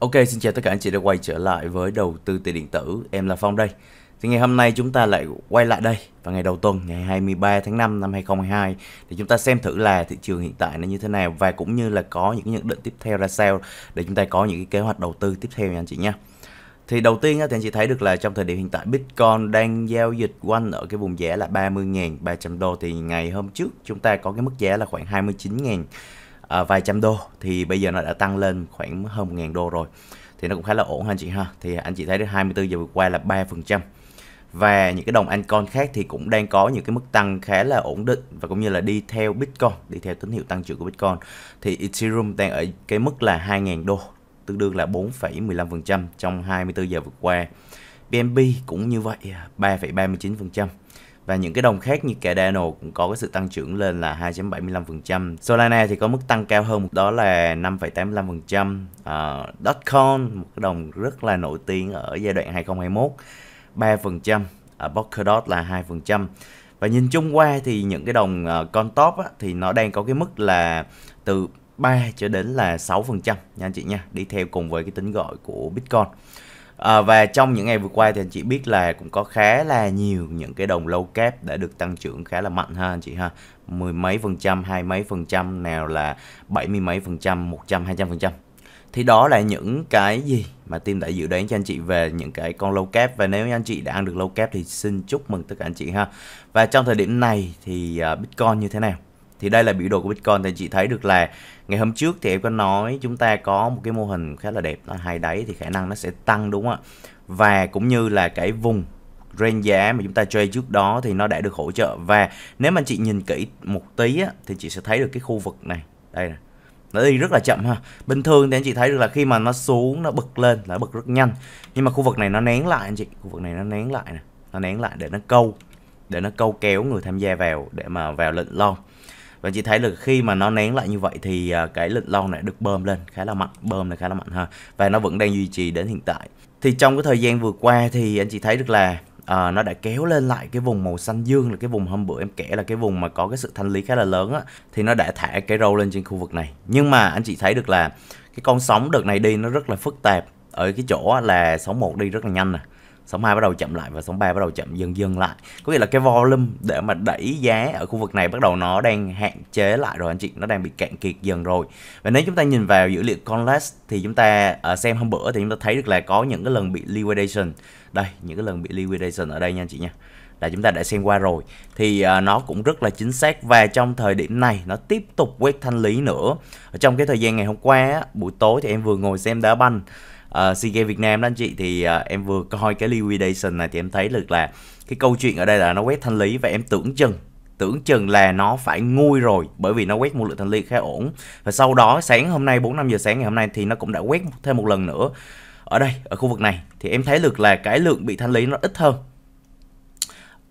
Ok, xin chào tất cả anh chị đã quay trở lại với đầu tư tiền điện tử. Em là Phong đây. Thì ngày hôm nay chúng ta lại quay lại đây vào ngày đầu tuần ngày 23 tháng 5 năm 2022 để chúng ta xem thử là thị trường hiện tại nó như thế nào và cũng như là có những nhận định tiếp theo ra sao để chúng ta có những cái kế hoạch đầu tư tiếp theo nha anh chị nha. Thì đầu tiên thì anh chị thấy được là trong thời điểm hiện tại Bitcoin đang giao dịch quanh ở cái vùng giá là 30.300 đô thì ngày hôm trước chúng ta có cái mức giá là khoảng 29.000 à, vài trăm đô thì bây giờ nó đã tăng lên khoảng hơn 1.000 đô rồi thì nó cũng khá là ổn anh chị ha thì anh chị thấy đến 24 giờ vừa qua là 3 phần trăm và những cái đồng Ancon khác thì cũng đang có những cái mức tăng khá là ổn định và cũng như là đi theo Bitcoin, đi theo tín hiệu tăng trưởng của Bitcoin thì Ethereum đang ở cái mức là 2.000 đô, tương đương là 4,15% trong 24 giờ vừa qua. BNB cũng như vậy 3,39% và những cái đồng khác như Cardano cũng có cái sự tăng trưởng lên là 2.75%. Solana thì có mức tăng cao hơn, đó là 5,85%. Uh, Dotcoin, một cái đồng rất là nổi tiếng ở giai đoạn 2021, 3%. Ở uh, Polkadot là 2%. Và nhìn chung qua thì những cái đồng uh, con top á, thì nó đang có cái mức là từ 3 cho đến là 6% nha anh chị nha, đi theo cùng với cái tính gọi của Bitcoin. À, và trong những ngày vừa qua thì anh chị biết là cũng có khá là nhiều những cái đồng lâu kép đã được tăng trưởng khá là mạnh ha anh chị ha mười mấy phần trăm hai mấy phần trăm nào là bảy mươi mấy phần trăm một trăm hai trăm phần trăm thì đó là những cái gì mà team đã dự đoán cho anh chị về những cái con lâu kép và nếu như anh chị đã ăn được lâu kép thì xin chúc mừng tất cả anh chị ha và trong thời điểm này thì ờ, bitcoin như thế nào thì đây là biểu đồ của Bitcoin thì chị thấy được là ngày hôm trước thì em có nói chúng ta có một cái mô hình khá là đẹp nó hay đấy thì khả năng nó sẽ tăng đúng không ạ và cũng như là cái vùng range giá mà chúng ta chơi trước đó thì nó đã được hỗ trợ và nếu mà chị nhìn kỹ một tí á, thì chị sẽ thấy được cái khu vực này đây này nó đi rất là chậm ha bình thường thì anh chị thấy được là khi mà nó xuống nó bật lên nó bật rất nhanh nhưng mà khu vực này nó nén lại anh chị khu vực này nó nén lại nè nó nén lại để nó câu để nó câu kéo người tham gia vào để mà vào lệnh long và chị thấy là khi mà nó nén lại như vậy thì à, cái lịnh lau này được bơm lên khá là mạnh bơm là khá là mạnh ha và nó vẫn đang duy trì đến hiện tại thì trong cái thời gian vừa qua thì anh chị thấy được là à, nó đã kéo lên lại cái vùng màu xanh dương là cái vùng hôm bữa em kể là cái vùng mà có cái sự thanh lý khá là lớn á thì nó đã thả cái râu lên trên khu vực này nhưng mà anh chị thấy được là cái con sóng đợt này đi nó rất là phức tạp ở cái chỗ là sóng một đi rất là nhanh nè à sóng 2 bắt đầu chậm lại và sóng 3 bắt đầu chậm dần dần lại có nghĩa là cái volume để mà đẩy giá ở khu vực này bắt đầu nó đang hạn chế lại rồi anh chị nó đang bị cạn kiệt dần rồi và nếu chúng ta nhìn vào dữ liệu Conless thì chúng ta à, xem hôm bữa thì chúng ta thấy được là có những cái lần bị liquidation đây những cái lần bị liquidation ở đây nha anh chị nha là chúng ta đã xem qua rồi thì à, nó cũng rất là chính xác và trong thời điểm này nó tiếp tục quét thanh lý nữa ở trong cái thời gian ngày hôm qua buổi tối thì em vừa ngồi xem đá banh uh, ờ, Games Việt Nam đó anh chị thì uh, em vừa coi cái liquidation này thì em thấy được là cái câu chuyện ở đây là nó quét thanh lý và em tưởng chừng tưởng chừng là nó phải nguôi rồi bởi vì nó quét một lượng thanh lý khá ổn và sau đó sáng hôm nay 4 5 giờ sáng ngày hôm nay thì nó cũng đã quét thêm một lần nữa ở đây ở khu vực này thì em thấy được là cái lượng bị thanh lý nó ít hơn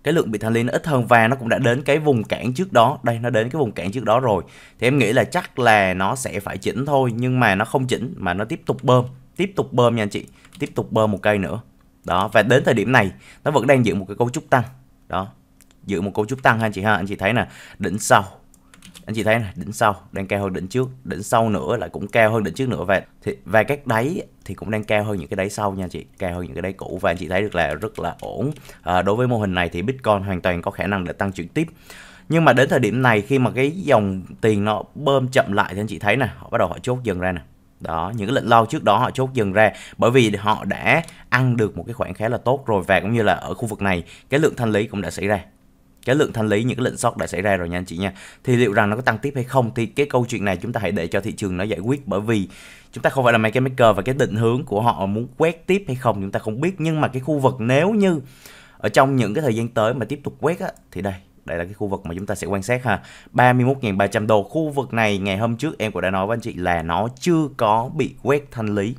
cái lượng bị thanh lý nó ít hơn và nó cũng đã đến cái vùng cản trước đó đây nó đến cái vùng cản trước đó rồi thì em nghĩ là chắc là nó sẽ phải chỉnh thôi nhưng mà nó không chỉnh mà nó tiếp tục bơm tiếp tục bơm nha anh chị tiếp tục bơm một cây nữa đó và đến thời điểm này nó vẫn đang giữ một cái cấu trúc tăng đó giữ một cấu trúc tăng ha anh chị ha anh chị thấy nè đỉnh sau anh chị thấy nè đỉnh sau đang cao hơn đỉnh trước, đỉnh sau nữa lại cũng cao hơn đỉnh trước nữa và thì, và các đáy thì cũng đang cao hơn những cái đáy sau nha chị, cao hơn những cái đáy cũ và anh chị thấy được là rất là ổn. À, đối với mô hình này thì Bitcoin hoàn toàn có khả năng để tăng trưởng tiếp. Nhưng mà đến thời điểm này khi mà cái dòng tiền nó bơm chậm lại thì anh chị thấy nè, họ bắt đầu họ chốt dần ra nè đó những cái lệnh lâu trước đó họ chốt dần ra bởi vì họ đã ăn được một cái khoản khá là tốt rồi và cũng như là ở khu vực này cái lượng thanh lý cũng đã xảy ra cái lượng thanh lý những cái lệnh sót đã xảy ra rồi nha anh chị nha thì liệu rằng nó có tăng tiếp hay không thì cái câu chuyện này chúng ta hãy để cho thị trường nó giải quyết bởi vì chúng ta không phải là market maker và cái định hướng của họ muốn quét tiếp hay không chúng ta không biết nhưng mà cái khu vực nếu như ở trong những cái thời gian tới mà tiếp tục quét á, thì đây đây là cái khu vực mà chúng ta sẽ quan sát ha 31.300 đô khu vực này ngày hôm trước em cũng đã nói với anh chị là nó chưa có bị quét thanh lý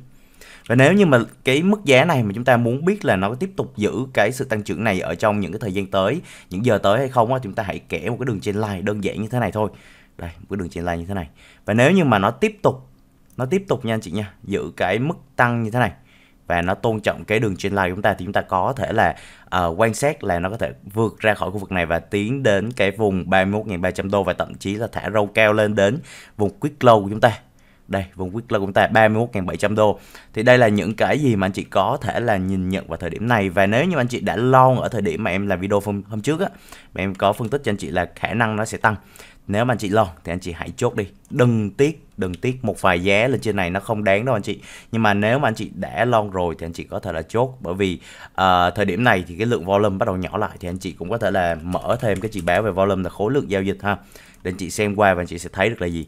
và nếu như mà cái mức giá này mà chúng ta muốn biết là nó tiếp tục giữ cái sự tăng trưởng này ở trong những cái thời gian tới, những giờ tới hay không á, chúng ta hãy kẻ một cái đường trên line đơn giản như thế này thôi. Đây, một cái đường trên line như thế này. Và nếu như mà nó tiếp tục nó tiếp tục nha anh chị nha, giữ cái mức tăng như thế này và nó tôn trọng cái đường trên line của chúng ta thì chúng ta có thể là uh, quan sát là nó có thể vượt ra khỏi khu vực này và tiến đến cái vùng 31.300 đô và thậm chí là thả râu cao lên đến vùng quick low của chúng ta đây vùng quick low của chúng ta 31.700 đô thì đây là những cái gì mà anh chị có thể là nhìn nhận vào thời điểm này và nếu như anh chị đã lo ở thời điểm mà em làm video hôm, hôm trước á mà em có phân tích cho anh chị là khả năng nó sẽ tăng nếu mà anh chị lo thì anh chị hãy chốt đi đừng tiếc đừng tiếc một vài giá lên trên này nó không đáng đâu anh chị nhưng mà nếu mà anh chị đã lo rồi thì anh chị có thể là chốt bởi vì uh, thời điểm này thì cái lượng volume bắt đầu nhỏ lại thì anh chị cũng có thể là mở thêm cái chỉ báo về volume là khối lượng giao dịch ha để anh chị xem qua và anh chị sẽ thấy được là gì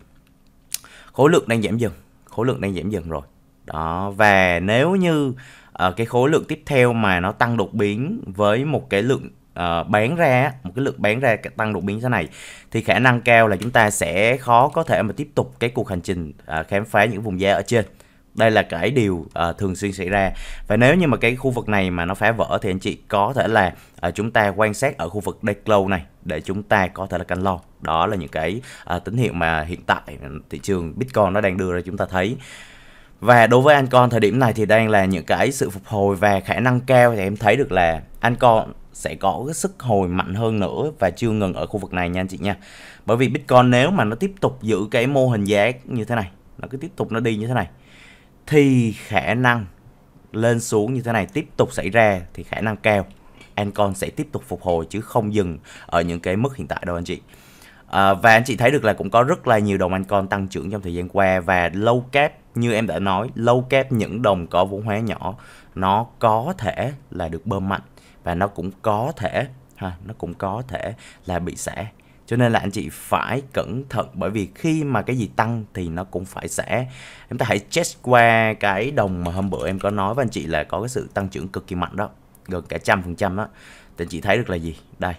khối lượng đang giảm dần khối lượng đang giảm dần rồi đó và nếu như uh, cái khối lượng tiếp theo mà nó tăng đột biến với một cái lượng uh, bán ra một cái lượng bán ra tăng đột biến thế này thì khả năng cao là chúng ta sẽ khó có thể mà tiếp tục cái cuộc hành trình uh, khám phá những vùng giá ở trên đây là cái điều uh, thường xuyên xảy ra và nếu như mà cái khu vực này mà nó phá vỡ thì anh chị có thể là uh, chúng ta quan sát ở khu vực day close này để chúng ta có thể là canh lo đó là những cái uh, tín hiệu mà hiện tại thị trường bitcoin nó đang đưa ra chúng ta thấy và đối với anh con thời điểm này thì đang là những cái sự phục hồi và khả năng cao thì em thấy được là anh con sẽ có cái sức hồi mạnh hơn nữa và chưa ngừng ở khu vực này nha anh chị nha bởi vì Bitcoin nếu mà nó tiếp tục giữ cái mô hình giá như thế này nó cứ tiếp tục nó đi như thế này thì khả năng lên xuống như thế này tiếp tục xảy ra thì khả năng cao Ancon sẽ tiếp tục phục hồi chứ không dừng ở những cái mức hiện tại đâu anh chị à, và anh chị thấy được là cũng có rất là nhiều đồng Ancon tăng trưởng trong thời gian qua và lâu cap như em đã nói lâu cap những đồng có vốn hóa nhỏ nó có thể là được bơm mạnh và nó cũng có thể ha nó cũng có thể là bị xẻ cho nên là anh chị phải cẩn thận bởi vì khi mà cái gì tăng thì nó cũng phải sẽ chúng ta hãy check qua cái đồng mà hôm bữa em có nói với anh chị là có cái sự tăng trưởng cực kỳ mạnh đó gần cả trăm phần trăm đó thì anh chị thấy được là gì đây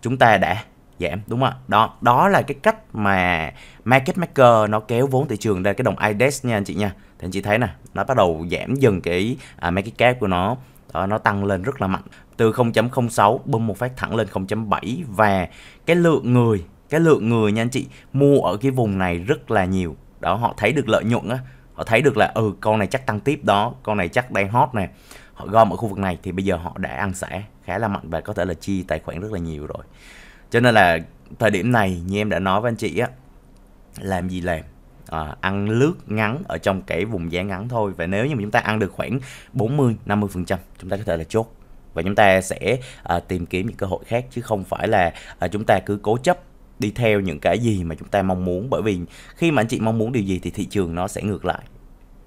chúng ta đã giảm đúng không ạ đó đó là cái cách mà market maker nó kéo vốn thị trường ra cái đồng IDEX nha anh chị nha thì anh chị thấy nè nó bắt đầu giảm dần cái à, mấy cap của nó đó, ờ, nó tăng lên rất là mạnh từ 0.06 bơm một phát thẳng lên 0.7 và cái lượng người cái lượng người nha anh chị mua ở cái vùng này rất là nhiều đó họ thấy được lợi nhuận á họ thấy được là ừ con này chắc tăng tiếp đó con này chắc đang hot nè họ gom ở khu vực này thì bây giờ họ đã ăn sẻ khá là mạnh và có thể là chi tài khoản rất là nhiều rồi cho nên là thời điểm này như em đã nói với anh chị á làm gì làm à, ăn lướt ngắn ở trong cái vùng giá ngắn thôi và nếu như mà chúng ta ăn được khoảng 40 50 phần trăm chúng ta có thể là chốt và chúng ta sẽ à, tìm kiếm những cơ hội khác chứ không phải là à, chúng ta cứ cố chấp đi theo những cái gì mà chúng ta mong muốn bởi vì khi mà anh chị mong muốn điều gì thì thị trường nó sẽ ngược lại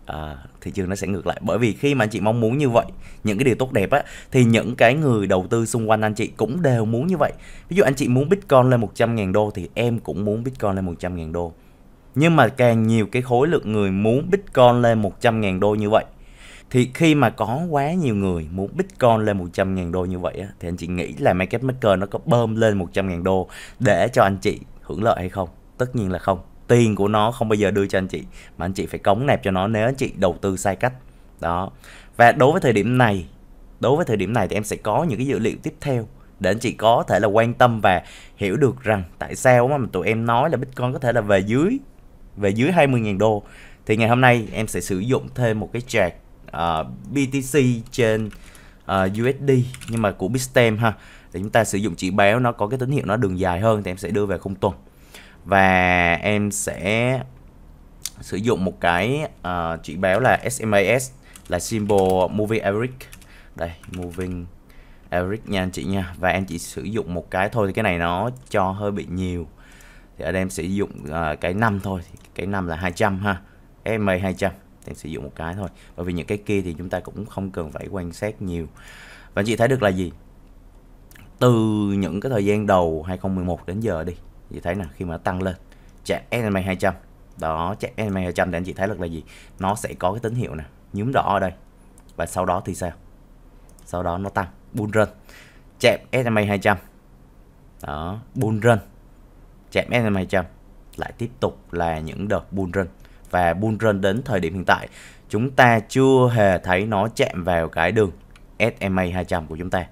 à, thị trường nó sẽ ngược lại bởi vì khi mà anh chị mong muốn như vậy những cái điều tốt đẹp á thì những cái người đầu tư xung quanh anh chị cũng đều muốn như vậy ví dụ anh chị muốn bitcoin lên 100.000 đô thì em cũng muốn bitcoin lên 100.000 đô nhưng mà càng nhiều cái khối lượng người muốn Bitcoin lên 100.000 đô như vậy thì khi mà có quá nhiều người muốn Bitcoin lên 100.000 đô như vậy thì anh chị nghĩ là market maker nó có bơm lên 100.000 đô để cho anh chị hưởng lợi hay không? Tất nhiên là không. Tiền của nó không bao giờ đưa cho anh chị mà anh chị phải cống nạp cho nó nếu anh chị đầu tư sai cách. Đó. Và đối với thời điểm này, đối với thời điểm này thì em sẽ có những cái dữ liệu tiếp theo để anh chị có thể là quan tâm và hiểu được rằng tại sao mà tụi em nói là Bitcoin có thể là về dưới về dưới 20.000 đô thì ngày hôm nay em sẽ sử dụng thêm một cái chart uh, BTC trên uh, ờ, USD nhưng mà của Bitstamp ha để chúng ta sử dụng chỉ báo nó có cái tín hiệu nó đường dài hơn thì em sẽ đưa về khung tuần và em sẽ sử dụng một cái uh, chỉ báo là SMAS là symbol moving average đây moving average nha anh chị nha và em chỉ sử dụng một cái thôi thì cái này nó cho hơi bị nhiều thì ở đây em sử dụng uh, cái năm thôi cái năm là 200 ha ma 200 em sử dụng một cái thôi bởi vì những cái kia thì chúng ta cũng không cần phải quan sát nhiều và anh chị thấy được là gì từ những cái thời gian đầu 2011 đến giờ đi chị thấy là khi mà tăng lên chạm SMA 200 đó chạm SMA 200 thì anh chị thấy được là gì nó sẽ có cái tín hiệu nè nhúm đỏ ở đây và sau đó thì sao sau đó nó tăng bull run chạm SMA 200 đó bull run chạm S&P 200 lại tiếp tục là những đợt bull run và bull run đến thời điểm hiện tại chúng ta chưa hề thấy nó chạm vào cái đường SMA 200 của chúng ta.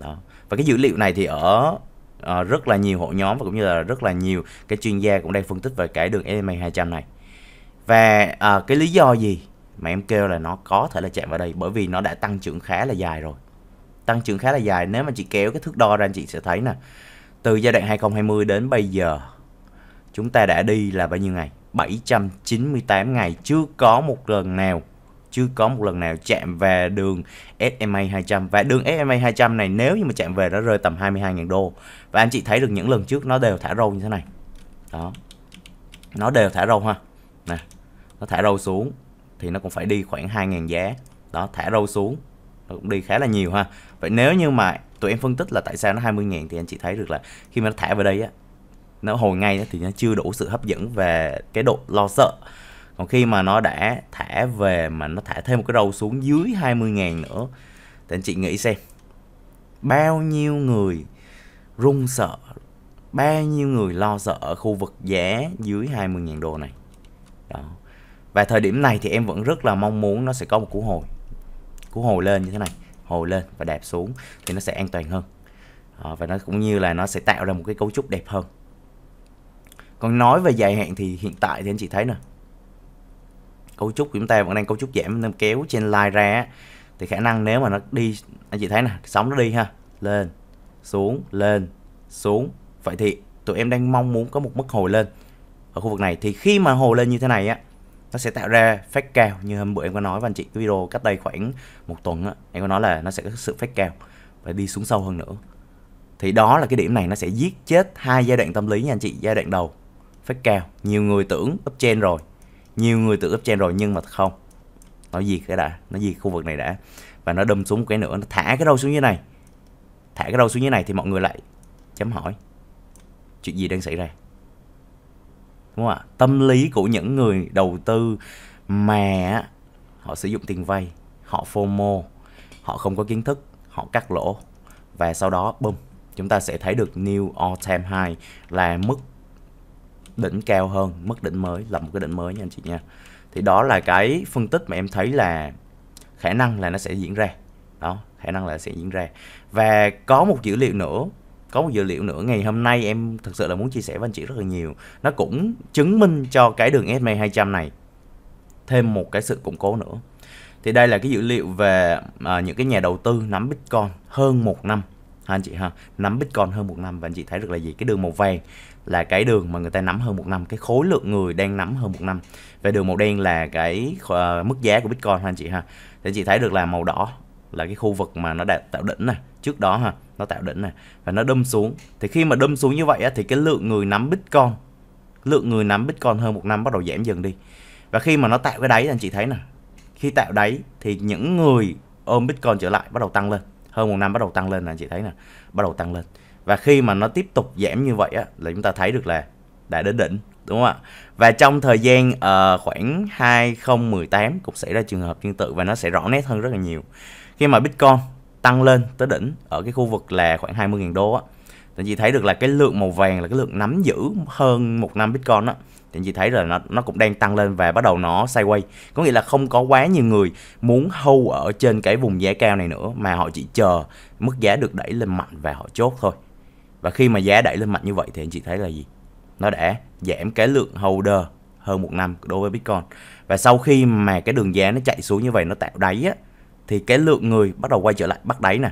Đó. Và cái dữ liệu này thì ở uh, rất là nhiều hội nhóm và cũng như là rất là nhiều cái chuyên gia cũng đang phân tích về cái đường SMA 200 này. Và uh, cái lý do gì mà em kêu là nó có thể là chạm vào đây bởi vì nó đã tăng trưởng khá là dài rồi. Tăng trưởng khá là dài nếu mà chị kéo cái thước đo ra chị sẽ thấy nè. Từ giai đoạn 2020 đến bây giờ, chúng ta đã đi là bao nhiêu ngày? 798 ngày chưa có một lần nào chưa có một lần nào chạm về đường SMA 200 và đường SMA 200 này nếu như mà chạm về nó rơi tầm 22.000 đô và anh chị thấy được những lần trước nó đều thả râu như thế này đó nó đều thả râu ha nè nó thả râu xuống thì nó cũng phải đi khoảng 2.000 giá đó thả râu xuống nó cũng đi khá là nhiều ha vậy nếu như mà tụi em phân tích là tại sao nó 20 ngàn thì anh chị thấy được là khi mà nó thả vào đây á nó hồi ngay thì nó chưa đủ sự hấp dẫn về cái độ lo sợ còn khi mà nó đã thả về mà nó thả thêm một cái râu xuống dưới 20 ngàn nữa thì anh chị nghĩ xem bao nhiêu người run sợ bao nhiêu người lo sợ ở khu vực giá dưới 20.000 đô này đó và thời điểm này thì em vẫn rất là mong muốn nó sẽ có một cú hồi cú hồi lên như thế này hồi lên và đạp xuống thì nó sẽ an toàn hơn à, và nó cũng như là nó sẽ tạo ra một cái cấu trúc đẹp hơn còn nói về dài hạn thì hiện tại thì anh chị thấy nè cấu trúc của chúng ta vẫn đang cấu trúc giảm nên kéo trên line ra thì khả năng nếu mà nó đi anh chị thấy nè sóng nó đi ha lên xuống lên xuống vậy thì tụi em đang mong muốn có một mức hồi lên ở khu vực này thì khi mà hồi lên như thế này á nó sẽ tạo ra fake cao như hôm bữa em có nói với anh chị cái video cách đây khoảng một tuần á em có nói là nó sẽ có sự fake cao và đi xuống sâu hơn nữa thì đó là cái điểm này nó sẽ giết chết hai giai đoạn tâm lý nha anh chị giai đoạn đầu fake cao nhiều người tưởng trên rồi nhiều người tưởng trên rồi nhưng mà không nó gì cái đã nó gì khu vực này đã và nó đâm xuống cái nữa nó thả cái đầu xuống như này thả cái đầu xuống như này thì mọi người lại chấm hỏi chuyện gì đang xảy ra đúng không ạ tâm lý của những người đầu tư mà họ sử dụng tiền vay họ fomo họ không có kiến thức họ cắt lỗ và sau đó bum chúng ta sẽ thấy được new all time high là mức đỉnh cao hơn mức đỉnh mới là một cái đỉnh mới nha anh chị nha thì đó là cái phân tích mà em thấy là khả năng là nó sẽ diễn ra đó khả năng là sẽ diễn ra và có một dữ liệu nữa có một dữ liệu nữa ngày hôm nay em thực sự là muốn chia sẻ với anh chị rất là nhiều nó cũng chứng minh cho cái đường SMA 200 này thêm một cái sự củng cố nữa thì đây là cái dữ liệu về à, những cái nhà đầu tư nắm Bitcoin hơn một năm ha anh chị ha nắm Bitcoin hơn một năm và anh chị thấy được là gì cái đường màu vàng là cái đường mà người ta nắm hơn một năm cái khối lượng người đang nắm hơn một năm và đường màu đen là cái uh, mức giá của Bitcoin ha anh chị ha thì anh chị thấy được là màu đỏ là cái khu vực mà nó đạt tạo đỉnh này trước đó ha nó tạo đỉnh này và nó đâm xuống thì khi mà đâm xuống như vậy á, thì cái lượng người nắm bitcoin lượng người nắm bitcoin hơn một năm bắt đầu giảm dần đi và khi mà nó tạo cái đáy anh chị thấy nè khi tạo đáy thì những người ôm bitcoin trở lại bắt đầu tăng lên hơn một năm bắt đầu tăng lên anh chị thấy nè bắt đầu tăng lên và khi mà nó tiếp tục giảm như vậy á, là chúng ta thấy được là đã đến đỉnh đúng không ạ và trong thời gian uh, khoảng 2018 cũng xảy ra trường hợp tương tự và nó sẽ rõ nét hơn rất là nhiều khi mà bitcoin tăng lên tới đỉnh ở cái khu vực là khoảng 20.000 đô á thì chị thấy được là cái lượng màu vàng là cái lượng nắm giữ hơn một năm bitcoin á thì chị thấy là nó nó cũng đang tăng lên và bắt đầu nó sideways có nghĩa là không có quá nhiều người muốn hold ở trên cái vùng giá cao này nữa mà họ chỉ chờ mức giá được đẩy lên mạnh và họ chốt thôi và khi mà giá đẩy lên mạnh như vậy thì anh chị thấy là gì nó đã giảm cái lượng holder hơn một năm đối với bitcoin và sau khi mà cái đường giá nó chạy xuống như vậy nó tạo đáy á thì cái lượng người bắt đầu quay trở lại bắt đáy nè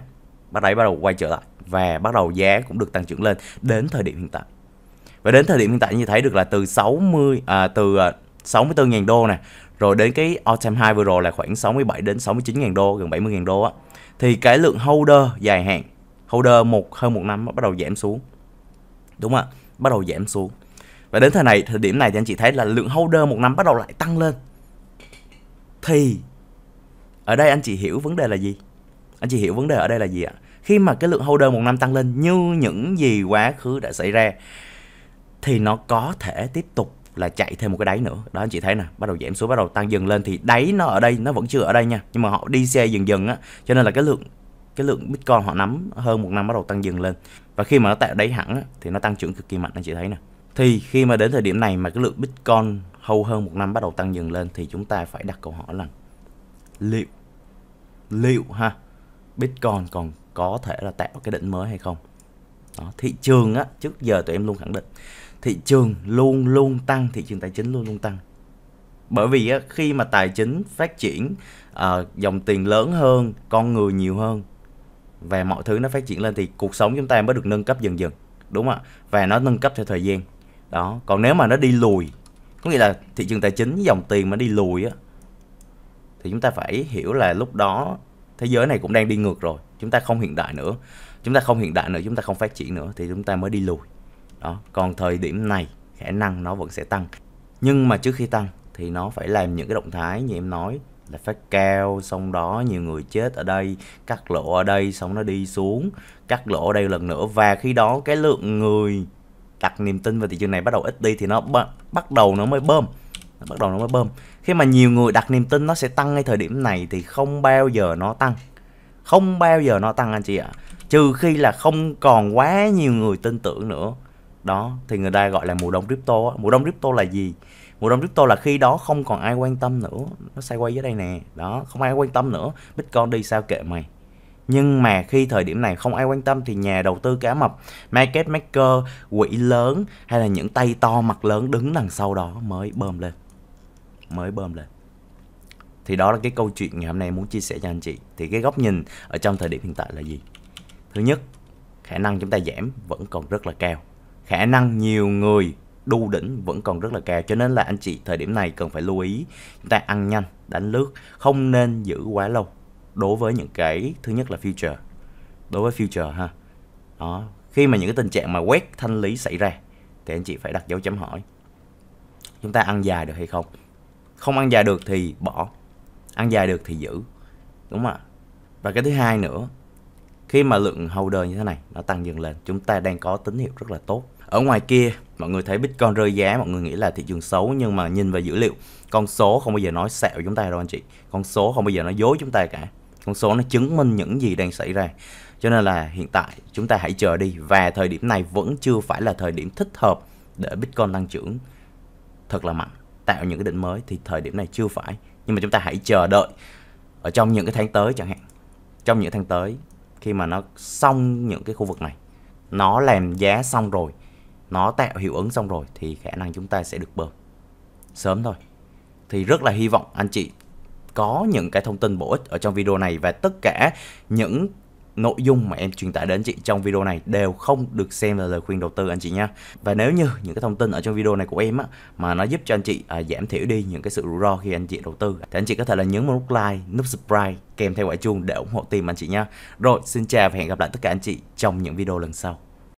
bắt đáy bắt đầu quay trở lại và bắt đầu giá cũng được tăng trưởng lên đến thời điểm hiện tại và đến thời điểm hiện tại như thấy được là từ 60 à, từ 64.000 à, đô nè rồi đến cái all time high vừa rồi là khoảng 67 đến 69.000 đô gần 70.000 đô á thì cái lượng holder dài hạn holder một hơn một năm bắt đầu giảm xuống đúng không ạ bắt đầu giảm xuống và đến thời này thời điểm này thì anh chị thấy là lượng holder một năm bắt đầu lại tăng lên thì ở đây anh chị hiểu vấn đề là gì anh chị hiểu vấn đề ở đây là gì ạ khi mà cái lượng holder một năm tăng lên như những gì quá khứ đã xảy ra thì nó có thể tiếp tục là chạy thêm một cái đáy nữa đó anh chị thấy nè bắt đầu giảm xuống bắt đầu tăng dần lên thì đáy nó ở đây nó vẫn chưa ở đây nha nhưng mà họ đi xe dần dần á cho nên là cái lượng cái lượng bitcoin họ nắm hơn một năm bắt đầu tăng dần lên và khi mà nó tạo đáy hẳn á, thì nó tăng trưởng cực kỳ mạnh anh chị thấy nè thì khi mà đến thời điểm này mà cái lượng bitcoin hầu hơn một năm bắt đầu tăng dần lên thì chúng ta phải đặt câu hỏi là liệu liệu ha Bitcoin còn có thể là tạo cái đỉnh mới hay không đó, thị trường á trước giờ tụi em luôn khẳng định thị trường luôn luôn tăng thị trường tài chính luôn luôn tăng bởi vì á, khi mà tài chính phát triển à, dòng tiền lớn hơn con người nhiều hơn và mọi thứ nó phát triển lên thì cuộc sống chúng ta mới được nâng cấp dần dần đúng không ạ và nó nâng cấp theo thời gian đó còn nếu mà nó đi lùi có nghĩa là thị trường tài chính dòng tiền mà đi lùi á thì chúng ta phải hiểu là lúc đó thế giới này cũng đang đi ngược rồi chúng ta không hiện đại nữa chúng ta không hiện đại nữa chúng ta không phát triển nữa thì chúng ta mới đi lùi đó còn thời điểm này khả năng nó vẫn sẽ tăng nhưng mà trước khi tăng thì nó phải làm những cái động thái như em nói là phát cao xong đó nhiều người chết ở đây cắt lỗ ở đây xong nó đi xuống cắt lỗ ở đây lần nữa và khi đó cái lượng người đặt niềm tin vào thị trường này bắt đầu ít đi thì nó bắt đầu nó mới bơm nó bắt đầu nó mới bơm khi mà nhiều người đặt niềm tin nó sẽ tăng ngay thời điểm này thì không bao giờ nó tăng không bao giờ nó tăng anh chị ạ trừ khi là không còn quá nhiều người tin tưởng nữa đó thì người ta gọi là mùa đông crypto mùa đông crypto là gì mùa đông crypto là khi đó không còn ai quan tâm nữa nó sai quay dưới đây nè đó không ai quan tâm nữa bitcoin đi sao kệ mày nhưng mà khi thời điểm này không ai quan tâm thì nhà đầu tư cá mập, market maker, quỹ lớn hay là những tay to mặt lớn đứng đằng sau đó mới bơm lên mới bơm lên thì đó là cái câu chuyện ngày hôm nay muốn chia sẻ cho anh chị thì cái góc nhìn ở trong thời điểm hiện tại là gì thứ nhất khả năng chúng ta giảm vẫn còn rất là cao khả năng nhiều người đu đỉnh vẫn còn rất là cao cho nên là anh chị thời điểm này cần phải lưu ý chúng ta ăn nhanh đánh lướt không nên giữ quá lâu đối với những cái thứ nhất là future đối với future ha đó khi mà những cái tình trạng mà quét thanh lý xảy ra thì anh chị phải đặt dấu chấm hỏi chúng ta ăn dài được hay không không ăn dài được thì bỏ ăn dài được thì giữ đúng không ạ và cái thứ hai nữa khi mà lượng holder như thế này nó tăng dần lên chúng ta đang có tín hiệu rất là tốt ở ngoài kia mọi người thấy bitcoin rơi giá mọi người nghĩ là thị trường xấu nhưng mà nhìn vào dữ liệu con số không bao giờ nói xạo chúng ta đâu anh chị con số không bao giờ nói dối chúng ta cả con số nó chứng minh những gì đang xảy ra cho nên là hiện tại chúng ta hãy chờ đi và thời điểm này vẫn chưa phải là thời điểm thích hợp để bitcoin tăng trưởng thật là mạnh tạo những cái đỉnh mới thì thời điểm này chưa phải nhưng mà chúng ta hãy chờ đợi ở trong những cái tháng tới chẳng hạn trong những tháng tới khi mà nó xong những cái khu vực này nó làm giá xong rồi nó tạo hiệu ứng xong rồi thì khả năng chúng ta sẽ được bơm sớm thôi thì rất là hy vọng anh chị có những cái thông tin bổ ích ở trong video này và tất cả những nội dung mà em truyền tải đến chị trong video này đều không được xem là lời khuyên đầu tư anh chị nha và nếu như những cái thông tin ở trong video này của em á mà nó giúp cho anh chị à, giảm thiểu đi những cái sự rủi ro khi anh chị đầu tư thì anh chị có thể là nhấn một nút like nút subscribe kèm theo quả chuông để ủng hộ team anh chị nha rồi xin chào và hẹn gặp lại tất cả anh chị trong những video lần sau